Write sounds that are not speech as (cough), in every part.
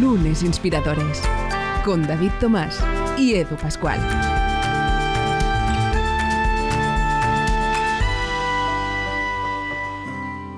Lunes Inspiradores con David Tomás y Edu Pascual.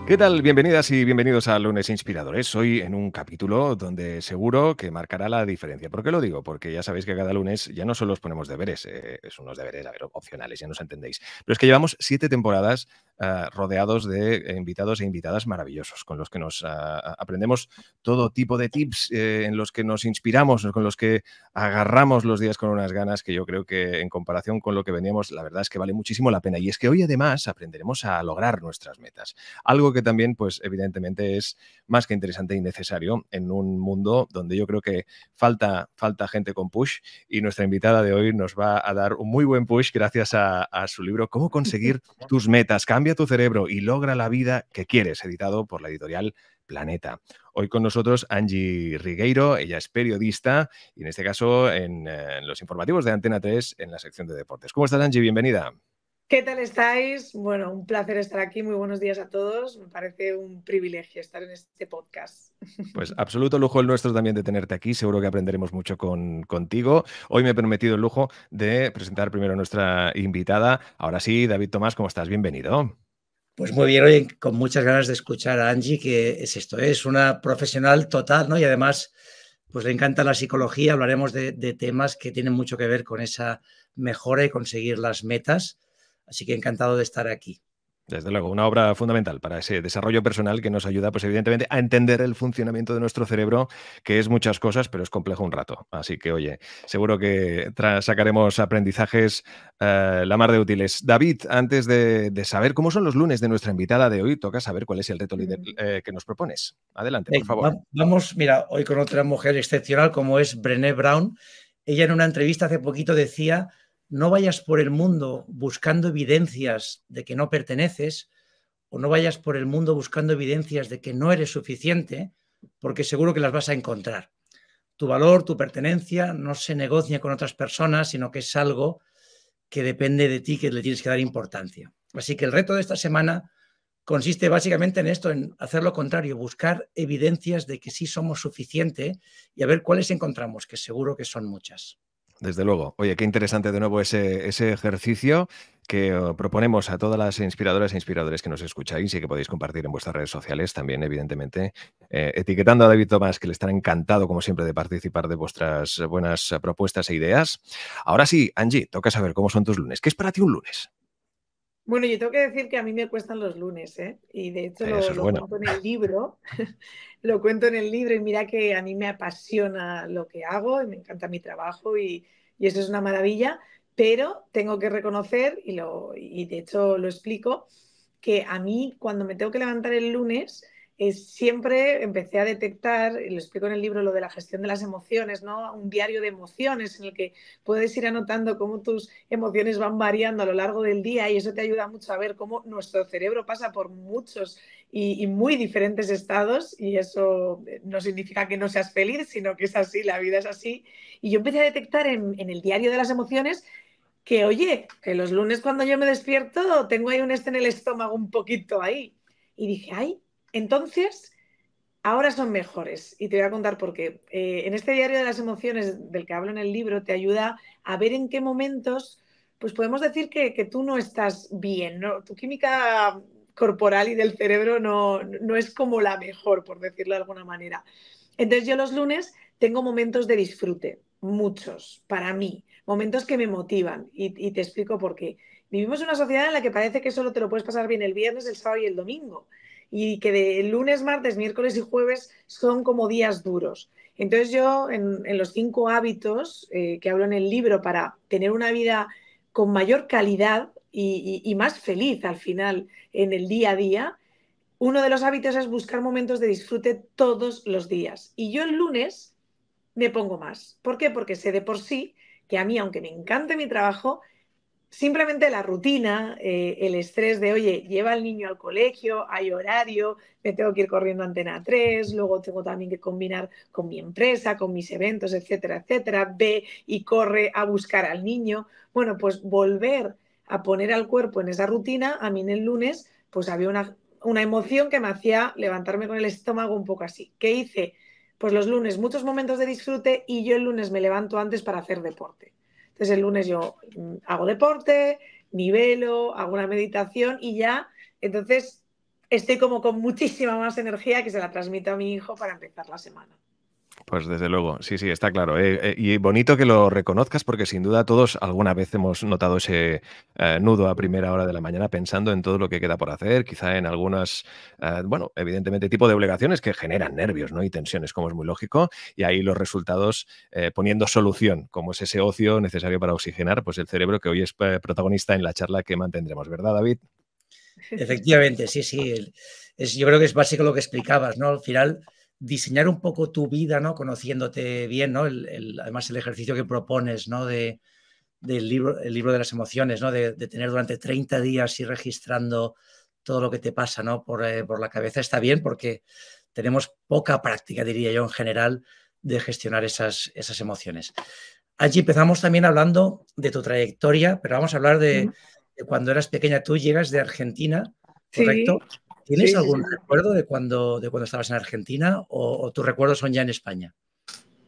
¿Qué tal? Bienvenidas y bienvenidos a Lunes Inspiradores. Hoy en un capítulo donde seguro que marcará la diferencia. ¿Por qué lo digo? Porque ya sabéis que cada lunes ya no solo os ponemos deberes, eh, es unos deberes, a ver, opcionales, ya nos entendéis. Pero es que llevamos siete temporadas Ah, rodeados de eh, invitados e invitadas maravillosos, con los que nos ah, aprendemos todo tipo de tips, eh, en los que nos inspiramos, con los que agarramos los días con unas ganas que yo creo que en comparación con lo que veníamos, la verdad es que vale muchísimo la pena. Y es que hoy además aprenderemos a lograr nuestras metas, algo que también, pues evidentemente es más que interesante y necesario en un mundo donde yo creo que falta, falta gente con push y nuestra invitada de hoy nos va a dar un muy buen push gracias a, su libro Cómo (laughs) conseguir tus metas, Cambia tu cerebro y logra la vida que quieres, editado por la editorial Planeta. Hoy con nosotros Angie Rigueiro, ella es periodista y en este caso en, eh, los informativos de Antena 3 en la sección de deportes. ¿Cómo estás Angie? Bienvenida. ¿Qué tal estáis? Bueno, un placer estar aquí. Muy buenos días a todos. Me parece un privilegio estar en este podcast. Pues absoluto lujo el nuestro también de tenerte aquí. Seguro que aprenderemos mucho contigo. Hoy me he permitido el lujo de presentar primero a nuestra invitada. Ahora sí, David Tomás, ¿cómo estás? Bienvenido. Pues muy bien, Hoy con muchas ganas de escuchar a Angie, que es esto, ¿eh? es una profesional total, ¿no? Y además, pues le encanta la psicología, hablaremos de temas que tienen mucho que ver con esa mejora y conseguir las metas Así que encantado de estar aquí. Desde luego, una obra fundamental para ese desarrollo personal que nos ayuda, pues evidentemente, a entender el funcionamiento de nuestro cerebro, que es muchas cosas, pero es complejo un rato. Así que, oye, seguro que sacaremos aprendizajes eh, la mar de útiles. David, antes de, saber cómo son los lunes de nuestra invitada de hoy, toca saber cuál es el reto líder eh, que nos propones. Adelante, por favor. vamos, mira, hoy con otra mujer excepcional como es Brené Brown. Ella en una entrevista hace poquito decía no vayas por el mundo buscando evidencias de que no perteneces o no vayas por el mundo buscando evidencias de que no eres suficiente, porque seguro que las vas a encontrar. Tu valor, tu pertenencia no se negocia con otras personas, sino que es algo que depende de ti, que le tienes que dar importancia. Así que el reto de esta semana consiste básicamente en esto, en hacer lo contrario, buscar evidencias de que sí somos suficiente y a ver cuáles encontramos, que seguro que son muchas. Desde luego. Oye, qué interesante de nuevo ese, ejercicio que eh, proponemos a todas las inspiradoras e inspiradores que nos escucháis y que podéis compartir en vuestras redes sociales también, evidentemente, eh, etiquetando a David Tomás, que le estará encantado, como siempre, de participar de vuestras buenas propuestas e ideas. Ahora sí, Angie, toca saber cómo son tus lunes. ¿Qué es para ti un lunes? Bueno, yo tengo que decir que a mí me cuestan los lunes, ¿eh? Y de hecho lo, cuento en el libro, (laughs) lo cuento en el libro y mira que a mí me apasiona lo que hago me encanta mi trabajo y, y eso es una maravilla, pero tengo que reconocer, y, lo, y de hecho lo explico, que a mí cuando me tengo que levantar el lunes, es, siempre empecé a detectar, lo explico en el libro, lo de la gestión de las emociones, ¿no? Un diario de emociones en el que puedes ir anotando cómo tus emociones van variando a lo largo del día y eso te ayuda mucho a ver cómo nuestro cerebro pasa por muchos y, muy diferentes estados y eso eh, no significa que no seas feliz, sino que es así, la vida es así. Y yo empecé a detectar en, en el diario de las emociones que oye, que los lunes cuando yo me despierto tengo ahí un este en el estómago un poquito ahí. Y dije, ay, entonces, ahora son mejores y te voy a contar por qué. Eh, en este diario de las emociones del que hablo en el libro te ayuda a ver en qué momentos, pues podemos decir que, tú no estás bien, tu química corporal y del cerebro no, es como la mejor, por decirlo de alguna manera. Entonces yo los lunes tengo momentos de disfrute, muchos, para mí, momentos que me motivan y, y te explico por qué. Vivimos en una sociedad en la que parece que solo te lo puedes pasar bien el viernes, el sábado y el domingo y que de lunes, martes, miércoles y jueves son como días duros. Entonces yo en, los cinco hábitos eh, que hablo en el libro para tener una vida con mayor calidad y, y más feliz al final en el día a día, uno de los hábitos es buscar momentos de disfrute todos los días. Y yo el lunes me pongo más. ¿Por qué? Porque sé de por sí que a mí, aunque me encante mi trabajo, simplemente la rutina, eh, el estrés de, oye, lleva al niño al colegio, hay horario, me tengo que ir corriendo a Antena 3, luego tengo también que combinar con mi empresa, con mis eventos, etcétera, etcétera, ve y corre a buscar al niño. Bueno, pues volver a poner al cuerpo en esa rutina, a mí en el lunes, pues había una, una emoción que me hacía levantarme con el estómago un poco así. ¿Qué hice? Pues los lunes muchos momentos de disfrute y yo el lunes me levanto antes para hacer deporte entonces el lunes yo mm, hago deporte, nivelo, hago una meditación y ya, entonces estoy como con muchísima más energía que se la transmito a mi hijo para empezar la semana. Pues desde luego, sí, sí, está claro. Eh, eh, y bonito que lo reconozcas porque sin duda todos alguna vez hemos notado ese eh, nudo a primera hora de la mañana pensando en todo lo que queda por hacer, quizá en algunas, bueno, evidentemente tipo de obligaciones que generan nervios ¿no? y tensiones, como es muy lógico, y ahí los resultados poniendo solución, como es ese ocio necesario para oxigenar pues el cerebro que hoy es protagonista en la charla que mantendremos, ¿verdad, David? Efectivamente, sí, sí. yo creo que es básico lo que explicabas, ¿no? Al final diseñar un poco tu vida, ¿no? Conociéndote bien, ¿no? además, el ejercicio que propones, ¿no? De, del libro, el libro de las emociones, ¿no? De, tener durante 30 días y registrando todo lo que te pasa, ¿no? Por, eh, por, la cabeza está bien porque tenemos poca práctica, diría yo, en general, de gestionar esas, esas emociones. Allí empezamos también hablando de tu trayectoria, pero vamos a hablar de, cuando eras pequeña. Tú llegas de Argentina, ¿correcto? ¿Tienes algún recuerdo de cuando, de cuando estabas en Argentina o, tus recuerdos son ya en España?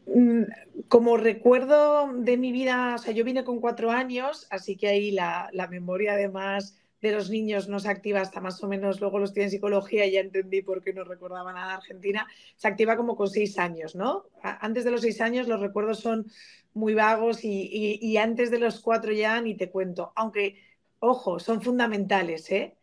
Mm, como recuerdo de mi vida, o sea, yo vine con cuatro años, así que ahí la, memoria además de los niños no se activa hasta más o menos, luego los tienen psicología y ya entendí por qué no recordaba nada de Argentina, se activa como con seis años, ¿no? Antes de los seis años los recuerdos son muy vagos y antes de los cuatro ya ni te cuento, aunque, ojo, son fundamentales, ¿eh?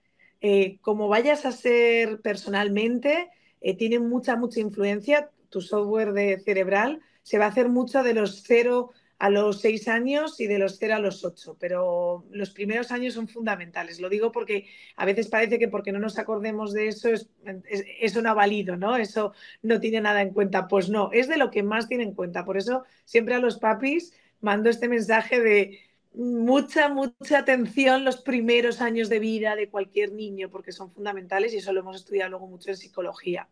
Eh, como vayas a ser personalmente, eh, tiene mucha, mucha influencia. Tu software de cerebral se va a hacer mucho de los 0 a los 6 años y de los 0 a los 8, pero los primeros años son fundamentales. Lo digo porque a veces parece que porque no nos acordemos de eso, es, eso no ha valido, ¿no? Eso no tiene nada en cuenta. Pues no, es de lo que más tiene en cuenta. Por eso siempre a los papis mando este mensaje de mucha, mucha atención los primeros años de vida de cualquier niño, porque son fundamentales y eso lo hemos estudiado luego mucho en psicología.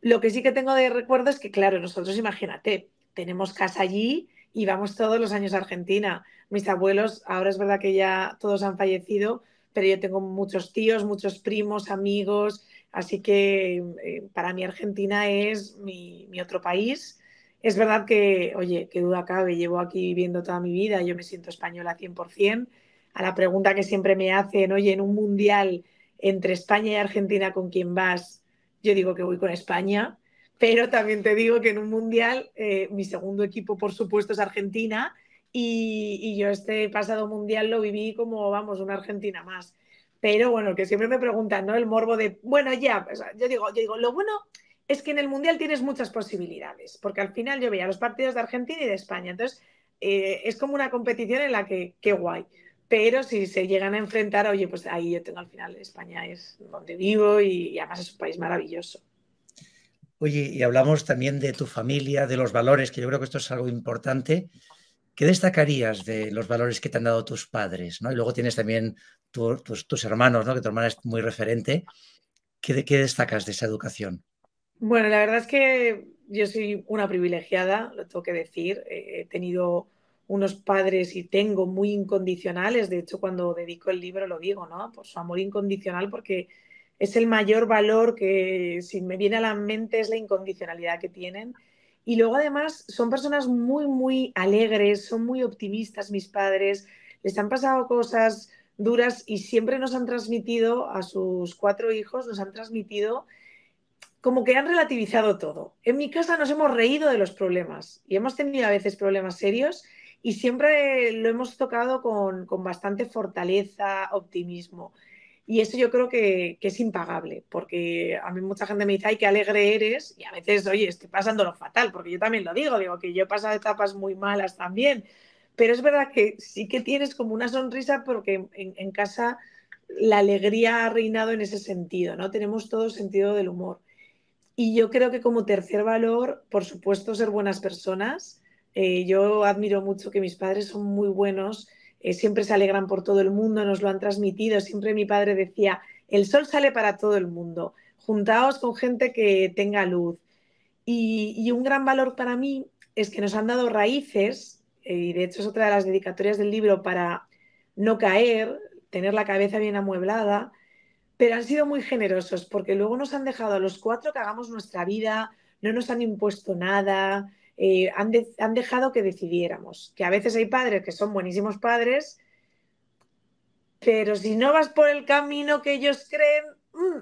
Lo que sí que tengo de recuerdo es que, claro, nosotros, imagínate, tenemos casa allí y vamos todos los años a Argentina. Mis abuelos, ahora es verdad que ya todos han fallecido, pero yo tengo muchos tíos, muchos primos, amigos, así que eh, para mí Argentina es mi otro país es verdad que, oye, qué duda cabe, llevo aquí viviendo toda mi vida, yo me siento española 100%. A la pregunta que siempre me hacen, oye, en un mundial entre España y Argentina, ¿con quién vas? Yo digo que voy con España, pero también te digo que en un mundial eh, mi segundo equipo, por supuesto, es Argentina y, yo este pasado mundial lo viví como, vamos, una Argentina más. Pero bueno, que siempre me preguntan, ¿no? El morbo de, bueno, ya, pues, yo digo, yo digo, lo bueno es que en el Mundial tienes muchas posibilidades, porque al final yo veía los partidos de Argentina y de España, entonces eh, es como una competición en la que, qué guay, pero si se llegan a enfrentar, oye, pues ahí yo tengo al final, España es donde vivo y, además es un país maravilloso. Oye, y hablamos también de tu familia, de los valores, que yo creo que esto es algo importante. ¿Qué destacarías de los valores que te han dado tus padres? ¿no? Y luego tienes también tus, hermanos, ¿no? que tu hermana es muy referente. ¿Qué, destacas de esa educación? Bueno, la verdad es que yo soy una privilegiada, lo tengo que decir. Eh, he tenido unos padres y tengo muy incondicionales. De hecho, cuando dedico el libro lo digo, ¿no? Por su amor incondicional, porque es el mayor valor que si me viene a la mente es la incondicionalidad que tienen. Y luego además son personas muy, muy alegres, son muy optimistas mis padres, les han pasado cosas duras y siempre nos han transmitido a sus cuatro hijos, nos han transmitido como que han relativizado todo. En mi casa nos hemos reído de los problemas y hemos tenido a veces problemas serios y siempre lo hemos tocado con, con bastante fortaleza, optimismo. Y eso yo creo que, que, es impagable, porque a mí mucha gente me dice, ay, qué alegre eres, y a veces, oye, estoy pasándolo fatal, porque yo también lo digo, digo que yo he pasado etapas muy malas también, pero es verdad que sí que tienes como una sonrisa porque en, en casa la alegría ha reinado en ese sentido, ¿no? Tenemos todo sentido del humor. Y yo creo que como tercer valor, por supuesto, ser buenas personas. Eh, yo admiro mucho que mis padres son muy buenos, eh, siempre se alegran por todo el mundo, nos lo han transmitido. Siempre mi padre decía, el sol sale para todo el mundo, juntaos con gente que tenga luz. Y, un gran valor para mí es que nos han dado raíces, eh, y de hecho es otra de las dedicatorias del libro para no caer, tener la cabeza bien amueblada, pero han sido muy generosos porque luego nos han dejado a los cuatro que hagamos nuestra vida, no nos han impuesto nada, eh, han, dejado que decidiéramos. Que a veces hay padres que son buenísimos padres, pero si no vas por el camino que ellos creen... Mm.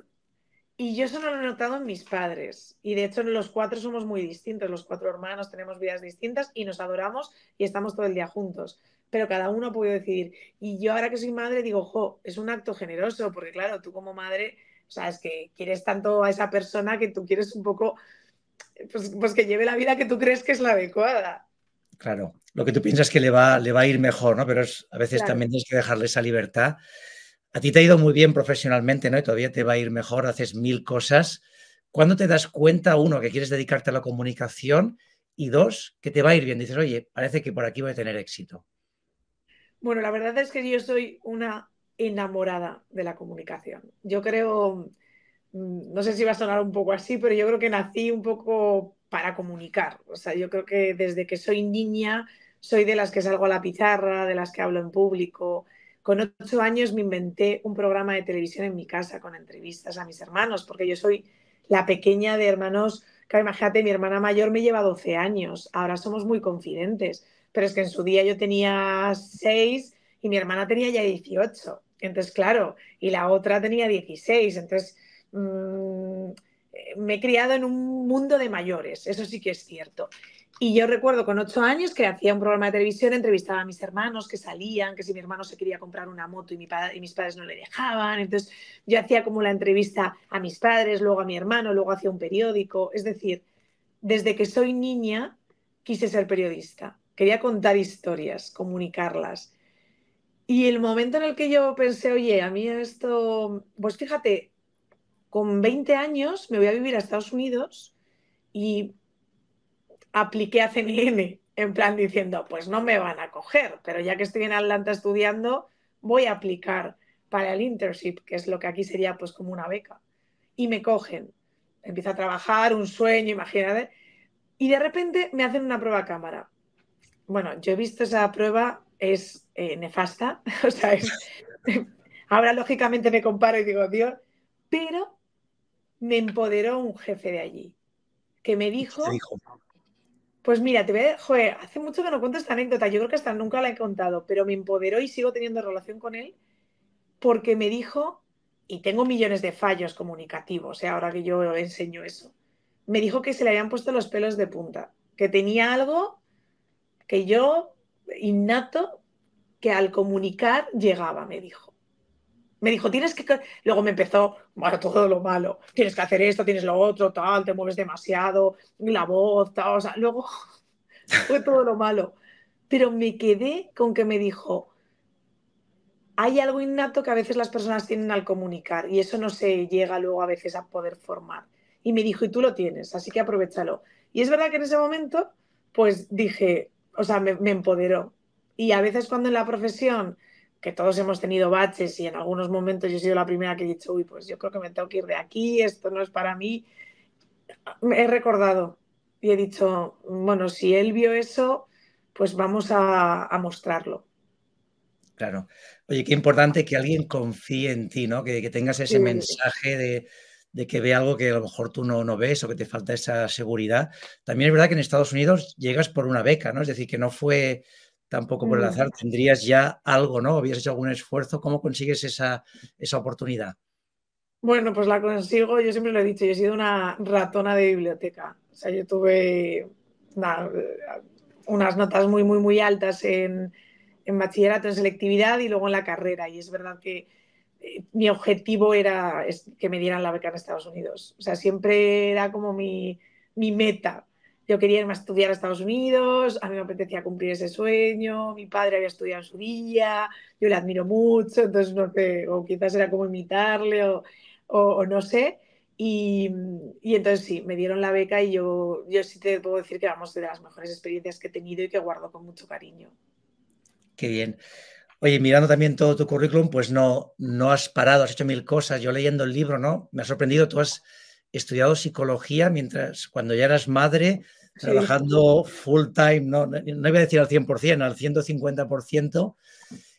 Y yo eso no lo he notado en mis padres. Y de hecho los cuatro somos muy distintos, los cuatro hermanos tenemos vidas distintas y nos adoramos y estamos todo el día juntos pero cada uno puede podido decidir. Y yo ahora que soy madre digo, jo, es un acto generoso, porque claro, tú como madre, sabes que quieres tanto a esa persona que tú quieres un poco, pues, pues, que lleve la vida que tú crees que es la adecuada. Claro, lo que tú piensas que le va, le va a ir mejor, ¿no? Pero a veces también tienes que dejarle esa libertad. A ti te ha ido muy bien profesionalmente, ¿no? Y todavía te va a ir mejor, haces mil cosas. ¿Cuándo te das cuenta, uno, que quieres dedicarte a la comunicación y dos, que te va a ir bien? Dices, oye, parece que por aquí voy a tener éxito. Bueno, la verdad es que yo soy una enamorada de la comunicación. Yo creo, mm, no sé si va a sonar un poco así, pero yo creo que nací un poco para comunicar. O sea, yo creo que desde que soy niña soy de las que salgo a la pizarra, de las que hablo en público. Con ocho años me inventé un programa de televisión en mi casa con entrevistas a mis hermanos, porque yo soy la pequeña de hermanos. que imagínate, mi hermana mayor me lleva 12 años, ahora somos muy confidentes pero es que en su día yo tenía 6 y mi hermana tenía ya 18. Entonces, claro, y la otra tenía 16. Entonces, mm, me he criado en un mundo de mayores, eso sí que es cierto. Y yo recuerdo con ocho años que hacía un programa de televisión, entrevistaba a mis hermanos que salían, que si mi hermano se quería comprar una moto y mis padres no le dejaban. Entonces yo hacía como la entrevista a mis padres, luego a mi hermano, luego hacía un periódico. Es decir, desde que soy niña quise ser periodista. Quería contar historias, comunicarlas. Y el momento en el que yo pensé, oye, a mí esto, pues fíjate, con 20 años me voy a vivir a Estados Unidos y apliqué a CNN en plan diciendo, pues no me van a coger, pero ya que estoy en Atlanta estudiando, voy a aplicar para el internship, que es lo que aquí sería pues como una beca. Y me cogen. Empiezo a trabajar, un sueño, imagínate. Y de repente me hacen una prueba cámara bueno, yo he visto esa prueba, es eh, nefasta, (laughs) o sea, ahora lógicamente me comparo y digo, Dios, pero me empoderó un jefe de allí, que me dijo, pues mira, te voy a, joder, hace mucho que no cuento esta anécdota, yo creo que hasta nunca la he contado, pero me empoderó y sigo teniendo relación con él porque me dijo, y tengo millones de fallos comunicativos, o eh, ahora que yo enseño eso, me dijo que se le habían puesto los pelos de punta, que tenía algo que yo, innato, que al comunicar llegaba, me dijo. Me dijo, tienes que... Luego me empezó, bueno, todo lo malo. Tienes que hacer esto, tienes lo otro, tal, te mueves demasiado, la voz, tal. O sea, luego (laughs) fue todo lo malo. Pero me quedé con que me dijo, hay algo innato que a veces las personas tienen al comunicar y eso no se llega luego a veces a poder formar. Y me dijo, y tú lo tienes, así que aprovechalo. Y es verdad que en ese momento, pues dije, o sea, me, empoderó. Y a veces cuando en la profesión, que todos hemos tenido baches y en algunos momentos yo he sido la primera que he dicho, uy, pues yo creo que me tengo que ir de aquí, esto no es para mí, me he recordado y he dicho, bueno, si él vio eso, pues vamos a, mostrarlo. Claro. Oye, qué importante que alguien confíe en ti, ¿no? Que, tengas ese mensaje de, de que ve algo que a lo mejor tú no, no ves o que te falta esa seguridad. También es verdad que en Estados Unidos llegas por una beca, ¿no? Es decir, que no fue tampoco por el mm. azar, tendrías ya algo, ¿no? Habías hecho algún esfuerzo, ¿cómo consigues esa, esa oportunidad? Bueno, pues la consigo, yo siempre lo he dicho, yo he sido una ratona de biblioteca. O sea, yo tuve unas notas muy, muy, muy altas en bachillerato, en selectividad y luego en la carrera. Y es verdad que mi objetivo era que me dieran la beca en Estados Unidos. O sea, siempre era como mi, meta. Yo quería irme a estudiar a Estados Unidos, a mí me apetecía cumplir ese sueño, mi padre había estudiado en su día, yo le admiro mucho, entonces no sé, o quizás era como imitarle o, no sé. Y, entonces sí, me dieron la beca y yo, yo sí te puedo decir que vamos de las mejores experiencias que he tenido y que guardo con mucho cariño. Qué bien. Oye, mirando también todo tu currículum, pues no, no has parado, has hecho mil cosas. Yo leyendo el libro, ¿no? Me ha sorprendido, tú has estudiado psicología mientras cuando ya eras madre, trabajando full time, ¿no? No, iba a decir al 100%, al 150%.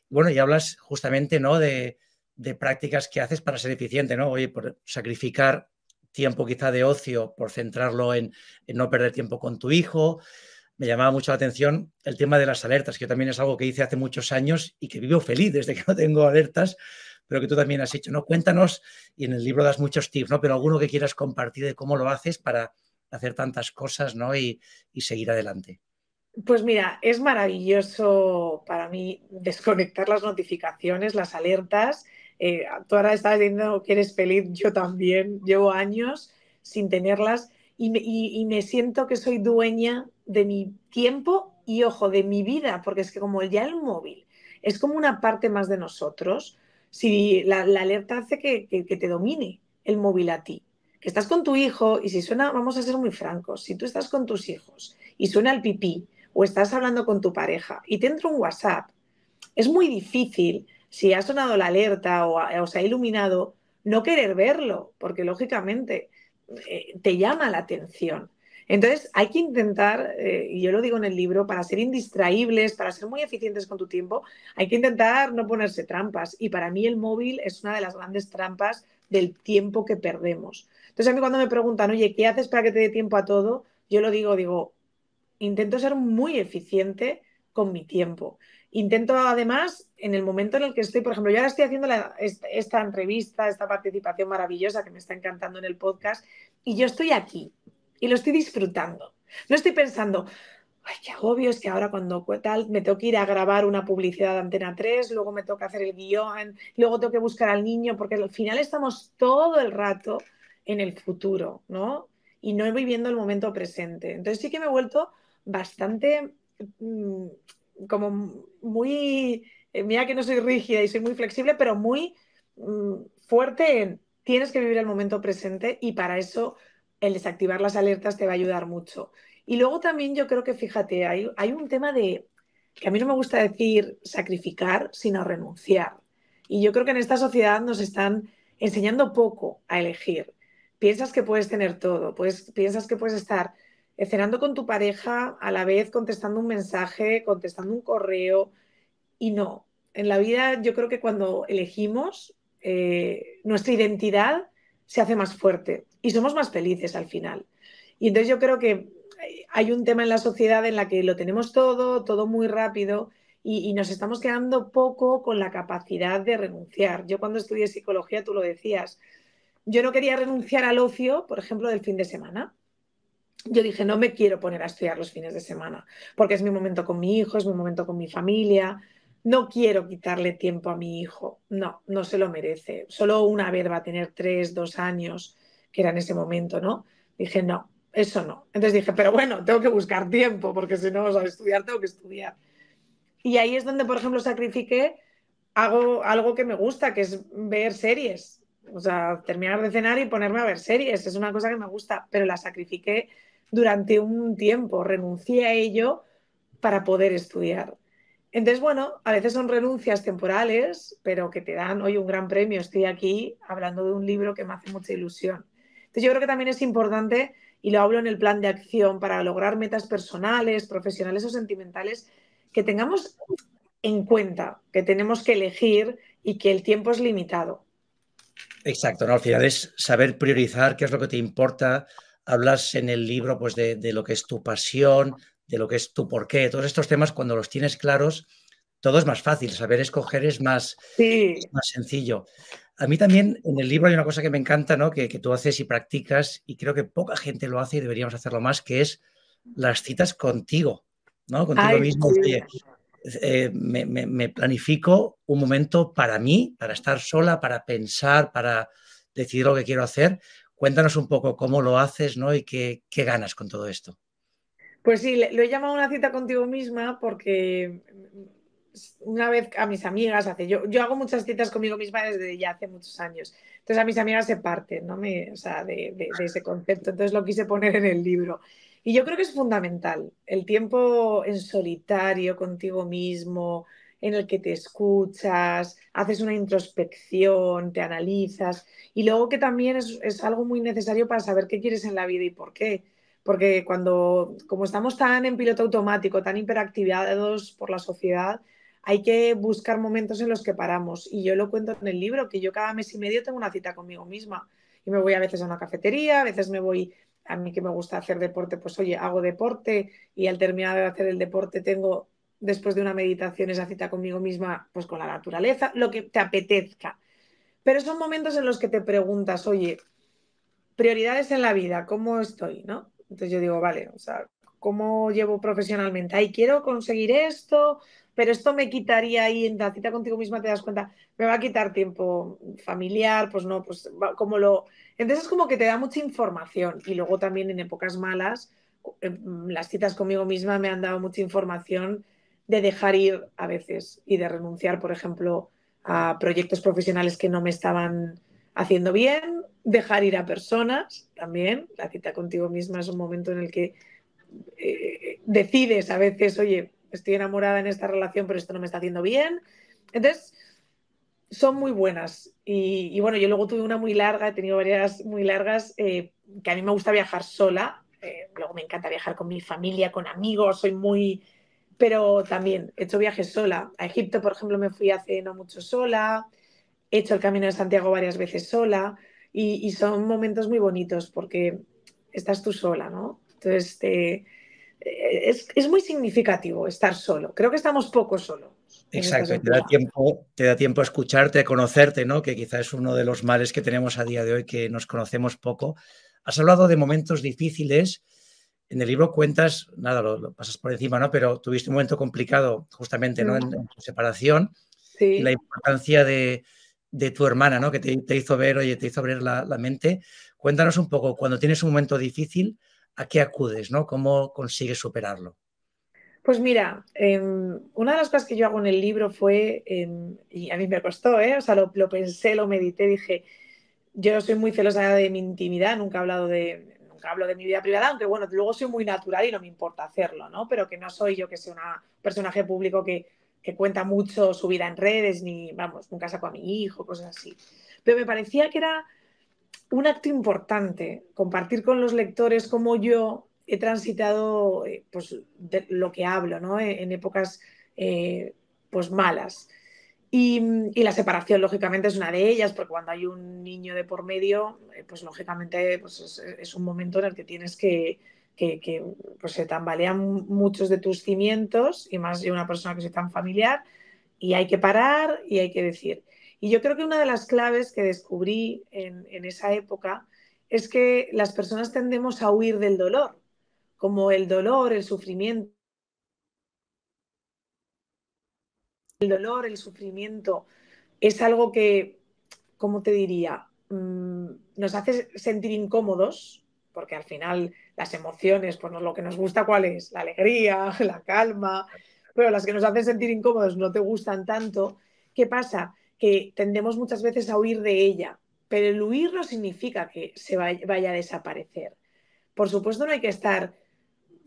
Bueno, y hablas justamente, ¿no? De, de prácticas que haces para ser eficiente, ¿no? Oye, por sacrificar tiempo quizá de ocio por centrarlo en, no perder tiempo con tu hijo, me llamaba mucho la atención el tema de las alertas, que también es algo que hice hace muchos años y que vivo feliz desde que no tengo alertas, pero que tú también has hecho, ¿no? Cuéntanos, y en el libro das muchos tips, ¿no? Pero alguno que quieras compartir de cómo lo haces para hacer tantas cosas, ¿no? Y, seguir adelante. Pues mira, es maravilloso para mí desconectar las notificaciones, las alertas. Eh, tú ahora estás diciendo que eres feliz, yo también, llevo años sin tenerlas y y me siento que soy dueña de mi tiempo y, ojo, de mi vida, porque es que como ya el móvil es como una parte más de nosotros, si la, alerta hace que, te domine el móvil a ti, que estás con tu hijo y si suena, vamos a ser muy francos, si tú estás con tus hijos y suena el pipí o estás hablando con tu pareja y te entra un WhatsApp, es muy difícil si ha sonado la alerta o, se ha iluminado, no querer verlo, porque lógicamente eh, te llama la atención. Entonces, hay que intentar, eh, y yo lo digo en el libro, para ser indistraíbles, para ser muy eficientes con tu tiempo, hay que intentar no ponerse trampas. Y para mí el móvil es una de las grandes trampas del tiempo que perdemos. Entonces, a mí cuando me preguntan, oye, ¿qué haces para que te dé tiempo a todo? Yo lo digo, digo, intento ser muy eficiente con mi tiempo. Intento además, en el momento en el que estoy, por ejemplo, yo ahora estoy haciendo esta entrevista, esta participación maravillosa que me está encantando en el podcast, y yo estoy aquí, y lo estoy disfrutando. No estoy pensando, ay, qué agobio, es que ahora cuando tal, me tengo que ir a grabar una publicidad de Antena 3, luego me tengo que hacer el guión, luego tengo que buscar al niño, porque al final estamos todo el rato en el futuro, ¿no? Y no viviendo el momento presente. Entonces sí que me he vuelto bastante mm, como muy, eh, mira que no soy rígida y soy muy flexible, pero muy mm, fuerte en tienes que vivir el momento presente y para eso el desactivar las alertas te va a ayudar mucho. Y luego también yo creo que, fíjate, hay, un tema de que a mí no me gusta decir sacrificar, sino renunciar. Y yo creo que en esta sociedad nos están enseñando poco a elegir. Piensas que puedes tener todo, pues, piensas que puedes estar cenando con tu pareja, a la vez contestando un mensaje, contestando un correo, y no. En la vida yo creo que cuando elegimos, eh, nuestra identidad se hace más fuerte y somos más felices al final. Y entonces yo creo que hay un tema en la sociedad en la que lo tenemos todo, todo muy rápido y, nos estamos quedando poco con la capacidad de renunciar. Yo cuando estudié psicología, tú lo decías, yo no quería renunciar al ocio, por ejemplo, del fin de semana. Yo dije, no me quiero poner a estudiar los fines de semana, porque es mi momento con mi hijo, es mi momento con mi familia, no quiero quitarle tiempo a mi hijo, no, no se lo merece. Solo una vez va a tener tres, dos años, que era en ese momento, ¿no? Dije, no, eso no. Entonces dije, pero bueno, tengo que buscar tiempo, porque si no, o sea, estudiar, tengo que estudiar. Y ahí es donde, por ejemplo, sacrifiqué hago algo que me gusta, que es ver series. O sea, terminar de cenar y ponerme a ver series. Es una cosa que me gusta, pero la sacrifiqué durante un tiempo. Renuncié a ello para poder estudiar. Entonces, bueno, a veces son renuncias temporales, pero que te dan hoy un gran premio. Estoy aquí hablando de un libro que me hace mucha ilusión. Entonces, yo creo que también es importante, y lo hablo en el plan de acción, para lograr metas personales, profesionales o sentimentales, que tengamos en cuenta que tenemos que elegir y que el tiempo es limitado. Exacto, ¿no? al final es saber priorizar qué es lo que te importa. Hablas en el libro pues, de, de lo que es tu pasión, de lo que es tu porqué, todos estos temas cuando los tienes claros, todo es más fácil, saber escoger es más, más sencillo. A mí también en el libro hay una cosa que me encanta, ¿no? Que, tú haces y practicas, y creo que poca gente lo hace y deberíamos hacerlo más, que es las citas contigo, ¿no? Contigo mismo. Eh, me, planifico un momento para mí, para estar sola, para pensar, para decidir lo que quiero hacer. Cuéntanos un poco cómo lo haces, ¿no? Y qué ganas con todo esto. Pues sí, lo he llamado una cita contigo misma porque mm, mm, una vez a mis amigas, hace, yo, yo hago muchas citas conmigo misma desde ya hace muchos años. Entonces a mis amigas se parte, ¿no? o de, ese concepto. Entonces lo quise poner en el libro. Y yo creo que es fundamental el tiempo en solitario contigo mismo, en el que te escuchas, haces una introspección, te analizas. Y luego que también es, es algo muy necesario para saber qué quieres en la vida y por qué porque cuando, como estamos tan en piloto automático, tan hiperactivados por la sociedad, hay que buscar momentos en los que paramos. Y yo lo cuento en el libro, que yo cada mes y medio tengo una cita conmigo misma. Y me voy a veces a una cafetería, a veces me voy, a mí que me gusta hacer deporte, pues oye, hago deporte y al terminar de hacer el deporte tengo, después de una meditación, esa cita conmigo misma, pues con la naturaleza, lo que te apetezca. Pero son momentos en los que te preguntas, oye, prioridades en la vida, ¿cómo estoy? ¿no? Entonces yo digo, vale, o sea, ¿cómo llevo profesionalmente? Ahí quiero conseguir esto, pero esto me quitaría ahí en la cita contigo misma, te das cuenta, me va a quitar tiempo familiar, pues no, pues como lo... Entonces es como que te da mucha información y luego también en épocas malas, em, las citas conmigo misma me han dado mucha información de dejar ir a veces y de renunciar, por ejemplo, a proyectos profesionales que no me estaban haciendo bien, dejar ir a personas también. La cita contigo misma es un momento en el que eh, decides a veces, oye, estoy enamorada en esta relación, pero esto no me está haciendo bien. Entonces, son muy buenas. Y, bueno, yo luego tuve una muy larga, he tenido varias muy largas, eh, que a mí me gusta viajar sola. Eh, luego me encanta viajar con mi familia, con amigos, soy muy... Pero también he hecho viajes sola. A Egipto, por ejemplo, me fui hace no mucho sola he hecho el Camino de Santiago varias veces sola y, son momentos muy bonitos porque estás tú sola, ¿no? Entonces, eh, es, muy significativo estar solo. Creo que estamos poco solos. Exacto, te da, tiempo, te da tiempo a escucharte, a conocerte, ¿no? que quizás es uno de los males que tenemos a día de hoy, que nos conocemos poco. Has hablado de momentos difíciles. En el libro cuentas, nada, lo, pasas por encima, ¿no? Pero tuviste un momento complicado justamente, ¿no? Mm. En, tu separación. Sí. la importancia de, de tu hermana, ¿no? Que te, hizo ver, oye, te hizo abrir la, mente. Cuéntanos un poco, cuando tienes un momento difícil, ¿a qué acudes, ¿no? ¿Cómo consigues superarlo? Pues mira, em, una de las cosas que yo hago en el libro fue, em, y a mí me costó, ¿eh? O sea, lo, pensé, lo medité, dije, yo soy muy celosa de mi intimidad, nunca he hablado de, nunca hablo de mi vida privada, aunque bueno, luego soy muy natural y no me importa hacerlo, ¿no? Pero que no soy yo que soy un personaje público que que cuenta mucho su vida en redes, ni, vamos, nunca saco a mi hijo, cosas así. Pero me parecía que era un acto importante compartir con los lectores cómo yo he transitado eh, pues, lo que hablo eh, en épocas eh, pues, malas. Y, la separación, lógicamente, es una de ellas, porque cuando hay un niño de por medio, pues lógicamente pues, es un momento en el que tienes que, que, pues, se tambalean muchos de tus cimientos y más de una persona que soy tan familiar y hay que parar y hay que decir. Y yo creo que una de las claves que descubrí en, en esa época es que las personas tendemos a huir del dolor, como el dolor, el sufrimiento. El dolor, el sufrimiento es algo que, ¿cómo te diría? Mm, nos hace sentir incómodos, porque al final las emociones, pues lo que nos gusta, ¿cuál es? La alegría, (laughs) la calma, pero las que nos hacen sentir incómodos no te gustan tanto. ¿Qué pasa? Que tendemos muchas veces a huir de ella, pero el huir no significa que se vaya a desaparecer. Por supuesto no hay que estar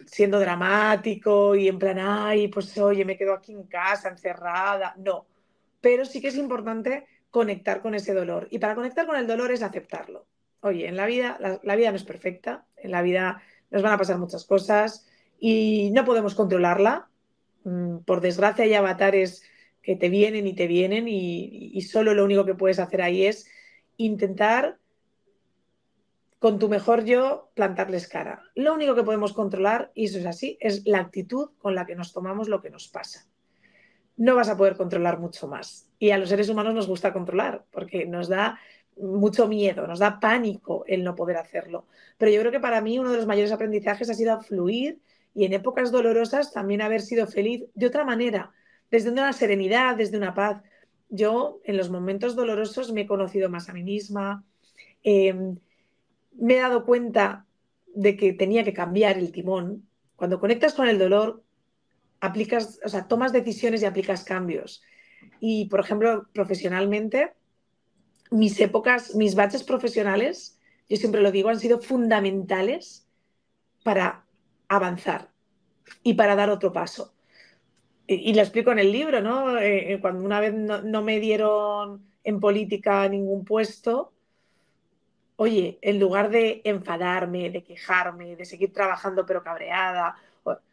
siendo dramático y en plan, ay, pues oye, me quedo aquí en casa, encerrada, no. Pero sí que es importante conectar con ese dolor. Y para conectar con el dolor es aceptarlo oye, en la vida, la, vida no es perfecta, en la vida nos van a pasar muchas cosas y no podemos controlarla. Mm, por desgracia hay avatares que te vienen y te vienen y, y, solo lo único que puedes hacer ahí es intentar con tu mejor yo plantarles cara. Lo único que podemos controlar, y eso es así, es la actitud con la que nos tomamos lo que nos pasa. No vas a poder controlar mucho más. Y a los seres humanos nos gusta controlar porque nos da mucho miedo, nos da pánico el no poder hacerlo. Pero yo creo que para mí uno de los mayores aprendizajes ha sido fluir y en épocas dolorosas también haber sido feliz de otra manera, desde una serenidad, desde una paz. Yo en los momentos dolorosos me he conocido más a mí misma, em, me he dado cuenta de que tenía que cambiar el timón. Cuando conectas con el dolor, aplicas, o sea, tomas decisiones y aplicas cambios. Y, por ejemplo, profesionalmente, mis épocas, mis baches profesionales, yo siempre lo digo, han sido fundamentales para avanzar y para dar otro paso. Y, lo explico en el libro, ¿no? Eh, eh, cuando una vez no me dieron en política ningún puesto, oye, en lugar de enfadarme, de quejarme, de seguir trabajando pero cabreada,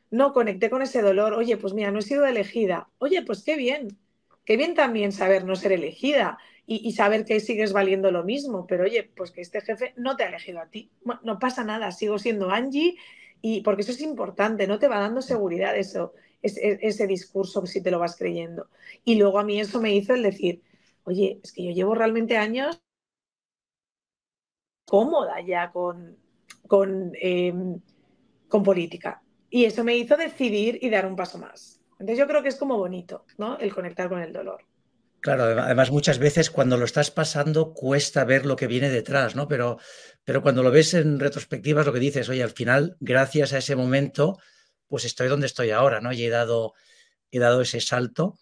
no conecté con ese dolor, oye, pues mira, no he sido elegida, oye, pues qué bien, Qué bien también saber no ser elegida y, saber que sigues valiendo lo mismo, pero oye, pues que este jefe no te ha elegido a ti. no pasa nada, sigo siendo Angie y porque eso es importante, no te va dando seguridad eso, ese, ese discurso si te lo vas creyendo. Y luego a mí eso me hizo el decir, oye, es que yo llevo realmente años cómoda ya con, con, em, con política. Y eso me hizo decidir y dar un paso más. Entonces yo creo que es como bonito, ¿no? El conectar con el dolor. Claro, además muchas veces cuando lo estás pasando cuesta ver lo que viene detrás, ¿no? Pero, pero cuando lo ves en retrospectivas, lo que dices, oye, al final, gracias a ese momento, pues estoy donde estoy ahora, ¿no? Y he dado, he dado ese salto.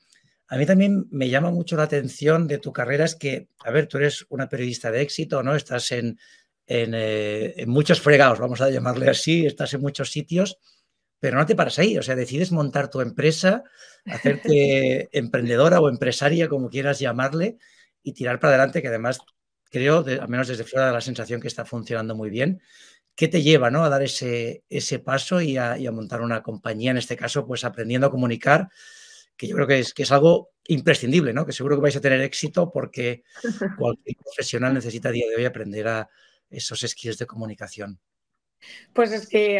A mí también me llama mucho la atención de tu carrera, es que, a ver, tú eres una periodista de éxito, ¿no? Estás en, en eh, muchos fregados, vamos a llamarle así, estás en muchos sitios pero no te paras ahí, o sea, decides montar tu empresa, hacerte (laughs) emprendedora o empresaria, como quieras llamarle, y tirar para adelante, que además creo, al menos desde fuera, de la sensación que está funcionando muy bien. ¿Qué te lleva ¿no? a dar ese, ese paso y a, montar una compañía, en este caso, pues aprendiendo a comunicar, que yo creo que es, que es algo imprescindible, ¿no? que seguro que vais a tener éxito porque cualquier profesional necesita a día de hoy aprender a esos skills de comunicación. Pues es que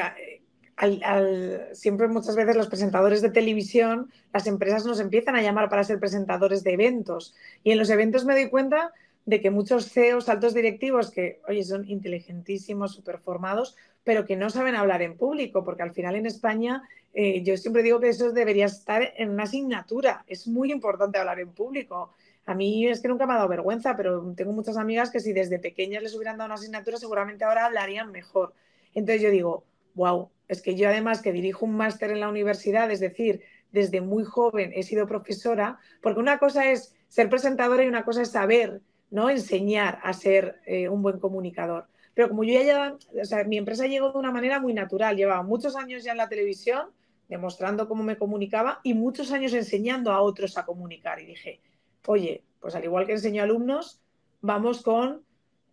siempre muchas veces los presentadores de televisión, las empresas nos empiezan a llamar para ser presentadores de eventos. Y en los eventos me doy cuenta de que muchos CEOs, altos directivos, que, oye, son inteligentísimos, súper formados, pero que no saben hablar en público, porque al final en España eh, yo siempre digo que eso debería estar en una asignatura. Es muy importante hablar en público. A mí es que nunca me ha dado vergüenza, pero tengo muchas amigas que si desde pequeñas les hubieran dado una asignatura, seguramente ahora hablarían mejor. Entonces yo digo, wow, es que yo además que dirijo un máster en la universidad, es decir, desde muy joven he sido profesora, porque una cosa es ser presentadora y una cosa es saber, ¿no? Enseñar a ser eh, un buen comunicador. Pero como yo ya llevaba, o sea, mi empresa llegó de una manera muy natural, llevaba muchos años ya en la televisión demostrando cómo me comunicaba y muchos años enseñando a otros a comunicar. Y dije, oye, pues al igual que enseño a alumnos, vamos con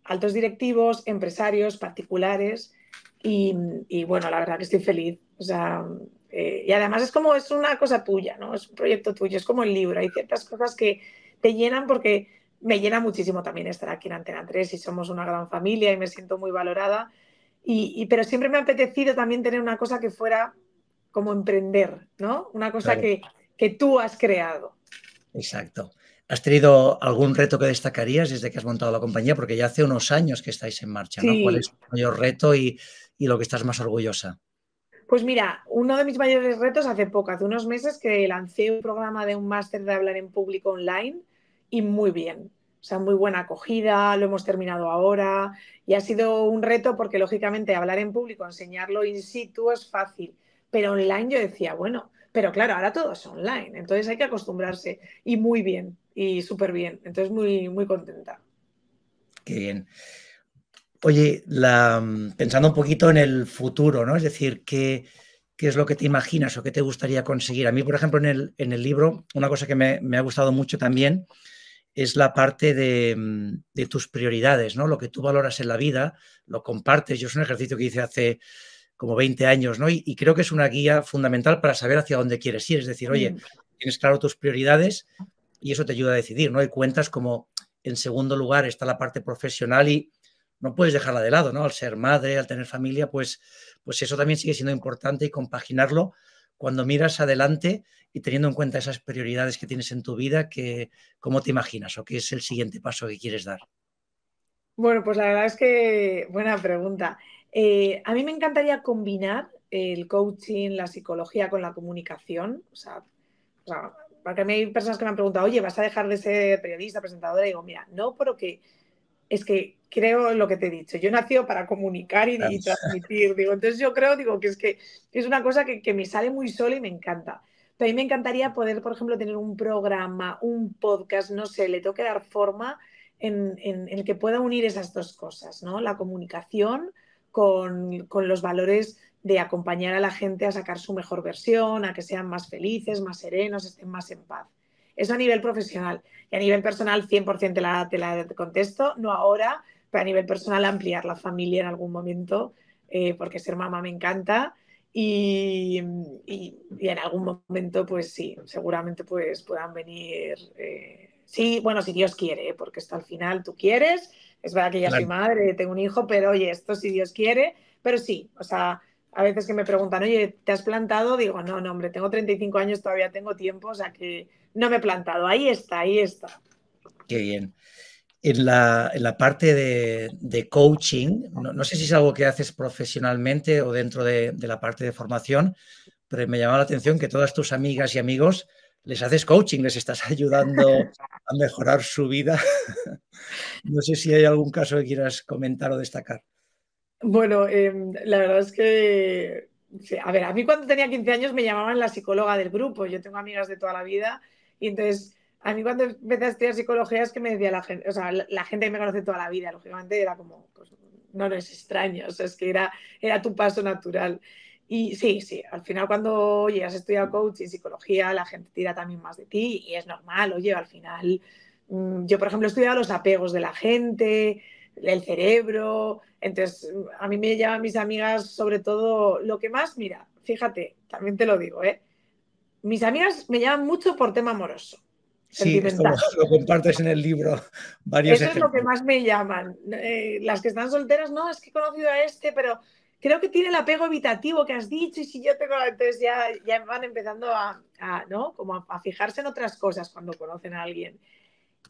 altos directivos, empresarios, particulares, y, bueno, la verdad que estoy feliz. O sea, eh, y además es como, es una cosa tuya, ¿no? Es un proyecto tuyo, es como el libro. Hay ciertas cosas que te llenan porque me llena muchísimo también estar aquí en Antena 3 y somos una gran familia y me siento muy valorada. Y, pero siempre me ha apetecido también tener una cosa que fuera como emprender, ¿no? Una cosa que, que tú has creado. Exacto. ¿Has tenido algún reto que destacarías desde que has montado la compañía? Porque ya hace unos años que estáis en marcha, ¿no? ¿Cuál es el mayor reto y y lo que estás más orgullosa? Pues mira, uno de mis mayores retos hace poco, hace unos meses que lancé un programa de un máster de hablar en público online y muy bien. O sea, muy buena acogida, lo hemos terminado ahora y ha sido un reto porque lógicamente hablar en público, enseñarlo in situ es fácil, pero online yo decía, bueno, pero claro, ahora todo es online, entonces hay que acostumbrarse y muy bien y súper bien, entonces muy, muy contenta. Qué bien. Oye, la, mm, pensando un poquito en el futuro, ¿no? Es decir, ¿qué, es lo que te imaginas o qué te gustaría conseguir? A mí, por ejemplo, en el, en el libro, una cosa que me, ha gustado mucho también es la parte mm, de, tus prioridades, ¿no? Lo que tú valoras en la vida, lo compartes. Yo es un ejercicio que hice hace como 20 años, ¿no? Y, y creo que es una guía fundamental para saber hacia dónde quieres ir. Es decir, oye, mm. tienes claro tus prioridades y eso te ayuda a decidir, ¿no? Y cuentas como, en segundo lugar, está la parte profesional y no puedes dejarla de lado, ¿no? Al ser madre, al tener familia, pues, pues eso también sigue siendo importante y compaginarlo cuando miras adelante y teniendo en cuenta esas prioridades que tienes en tu vida, que, ¿cómo te imaginas o qué es el siguiente paso que quieres dar? Bueno, pues la verdad es que buena pregunta. Eh, a mí me encantaría combinar el coaching, la psicología con la comunicación. O sea, o sea, porque a mí hay personas que me han preguntado, oye, ¿vas a dejar de ser periodista, presentadora? Y digo, mira, no, porque es que creo lo que te he dicho. Yo nací para comunicar y, transmitir. Digo, entonces yo creo, digo, que es que es una cosa que, me sale muy sola y me encanta. Pero a mí me encantaría poder, por ejemplo, tener un programa, un podcast, no sé, le tengo dar forma en, el que pueda unir esas dos cosas, ¿no? La comunicación con, los valores de acompañar a la gente a sacar su mejor versión, a que sean más felices, más serenos, estén más en paz. Eso a nivel profesional. Y a nivel personal, 100% la, te la contesto, no ahora, a nivel personal ampliar la familia en algún momento, eh, porque ser mamá me encanta. Y, en algún momento, pues sí, seguramente pues puedan venir. Eh, sí, bueno, si Dios quiere, ¿eh? porque esto al final tú quieres. Es verdad que ya soy madre, tengo un hijo, pero oye, esto si Dios quiere. Pero sí, o sea, a veces que me preguntan, oye, ¿te has plantado? Digo, no, no, hombre, tengo 35 años, todavía tengo tiempo, o sea que no me he plantado. Ahí está, ahí está. Qué bien en la, en la parte de, coaching, no, sé si es algo que haces profesionalmente o dentro de, la parte de formación, pero me llamaba la atención que todas tus amigas y amigos les haces coaching, les estás (laughs) ayudando a mejorar su vida. (laughs) No sé si hay algún caso que quieras comentar o destacar. Bueno, em, la verdad es que, a ver, a mí cuando tenía 15 años me llamaban la psicóloga del grupo, yo tengo amigas de toda la vida y entonces a mí cuando empecé a estudiar psicología es que me decía la gente, o sea, la, gente que me conoce toda la vida, lógicamente era como, pues no eres extraño, o sea, es que era, era tu paso natural. Y sí, sí, al final cuando llegas a estudiar coaching y psicología, la gente tira también más de ti y es normal, oye, al final, mm, yo por ejemplo he estudiado los apegos de la gente, el cerebro, entonces a mí me llaman mis amigas sobre todo lo que más, mira, fíjate, también te lo digo, ¿eh? Mis amigas me llaman mucho por tema amoroso. Sí, esto lo, compartes en el libro. Varios Eso es lo que más me llaman. Eh, las que están solteras, no, es que he conocido a este, pero creo que tiene el apego evitativo que has dicho y si yo tengo, entonces ya, ya van empezando a, ¿no? Como a, fijarse en otras cosas cuando conocen a alguien.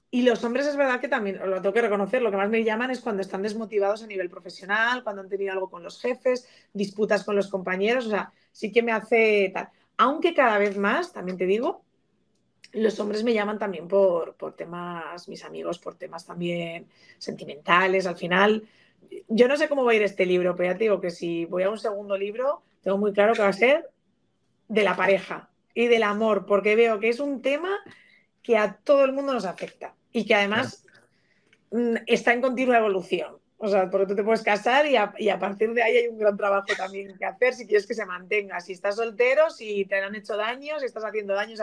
Y los hombres es verdad que también, lo tengo que reconocer, lo que más me llaman es cuando están desmotivados a nivel profesional, cuando han tenido algo con los jefes, disputas con los compañeros, o sea, sí que me hace tal. Aunque cada vez más, también te digo, los hombres me llaman también por, por temas, mis amigos, por temas también sentimentales. Al final, yo no sé cómo va a ir este libro, pero ya te digo que si voy a un segundo libro, tengo muy claro que va a ser de la pareja y del amor, porque veo que es un tema que a todo el mundo nos afecta y que además mm, está en continua evolución. O sea, porque tú te puedes casar y a, partir de ahí hay un gran trabajo también que hacer si quieres que se mantenga. Si estás soltero, si te han hecho daño, si estás haciendo daño. O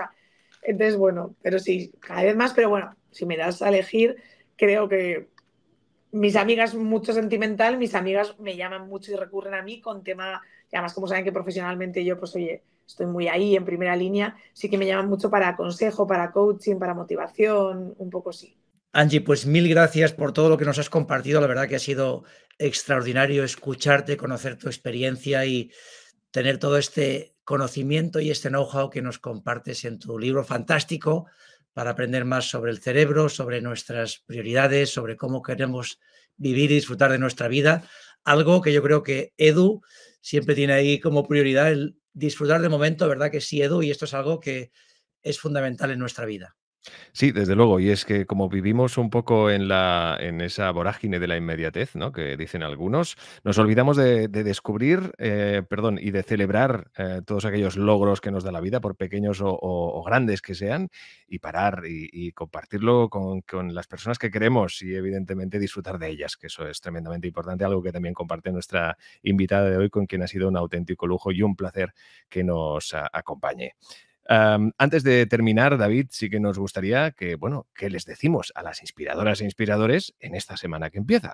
entonces, bueno, pero sí, cada vez más, pero bueno, si me das a elegir, creo que mis amigas mucho sentimental, mis amigas me llaman mucho y recurren a mí con tema, además como saben que profesionalmente yo pues oye, estoy muy ahí en primera línea, sí que me llaman mucho para consejo, para coaching, para motivación, un poco sí. Angie, pues mil gracias por todo lo que nos has compartido, la verdad que ha sido extraordinario escucharte, conocer tu experiencia y tener todo este conocimiento y este know-how que nos compartes en tu libro fantástico para aprender más sobre el cerebro, sobre nuestras prioridades, sobre cómo queremos vivir y disfrutar de nuestra vida. Algo que yo creo que Edu siempre tiene ahí como prioridad el disfrutar de momento, ¿verdad que sí, Edu? Y esto es algo que es fundamental en nuestra vida. Sí, desde luego. Y es que como vivimos un poco en, en esa vorágine de la inmediatez, ¿no? Que dicen algunos, nos olvidamos de, descubrir, eh, perdón, y de celebrar eh, todos aquellos logros que nos da la vida, por pequeños o, grandes que sean, y parar y, compartirlo con, las personas que queremos y evidentemente disfrutar de ellas, que eso es tremendamente importante, algo que también comparte nuestra invitada de hoy, con quien ha sido un auténtico lujo y un placer que nos acompañe antes de terminar, David, sí que nos gustaría que, bueno, ¿qué les decimos a las inspiradoras e inspiradores en esta semana que empieza?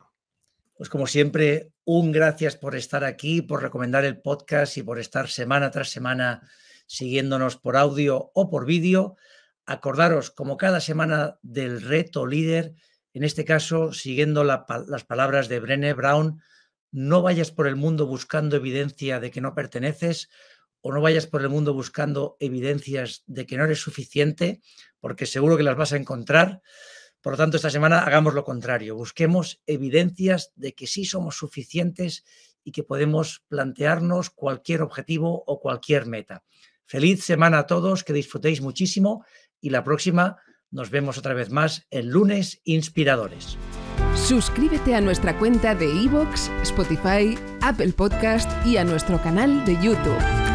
Pues como siempre, un gracias por estar aquí, por recomendar el podcast y por estar semana tras semana siguiéndonos por audio o por vídeo. Acordaros, como cada semana, del reto líder, en este caso, siguiendo las palabras de Brené Brown, no vayas por el mundo buscando evidencia de que no perteneces, o no vayas por el mundo buscando evidencias de que no eres suficiente, porque seguro que las vas a encontrar. Por lo tanto, esta semana hagamos lo contrario, busquemos evidencias de que sí somos suficientes y que podemos plantearnos cualquier objetivo o cualquier meta. Feliz semana a todos, que disfrutéis muchísimo y la próxima nos vemos otra vez más el lunes inspiradores. Suscríbete a nuestra cuenta de Evox Spotify, Apple Podcast y a nuestro canal de YouTube.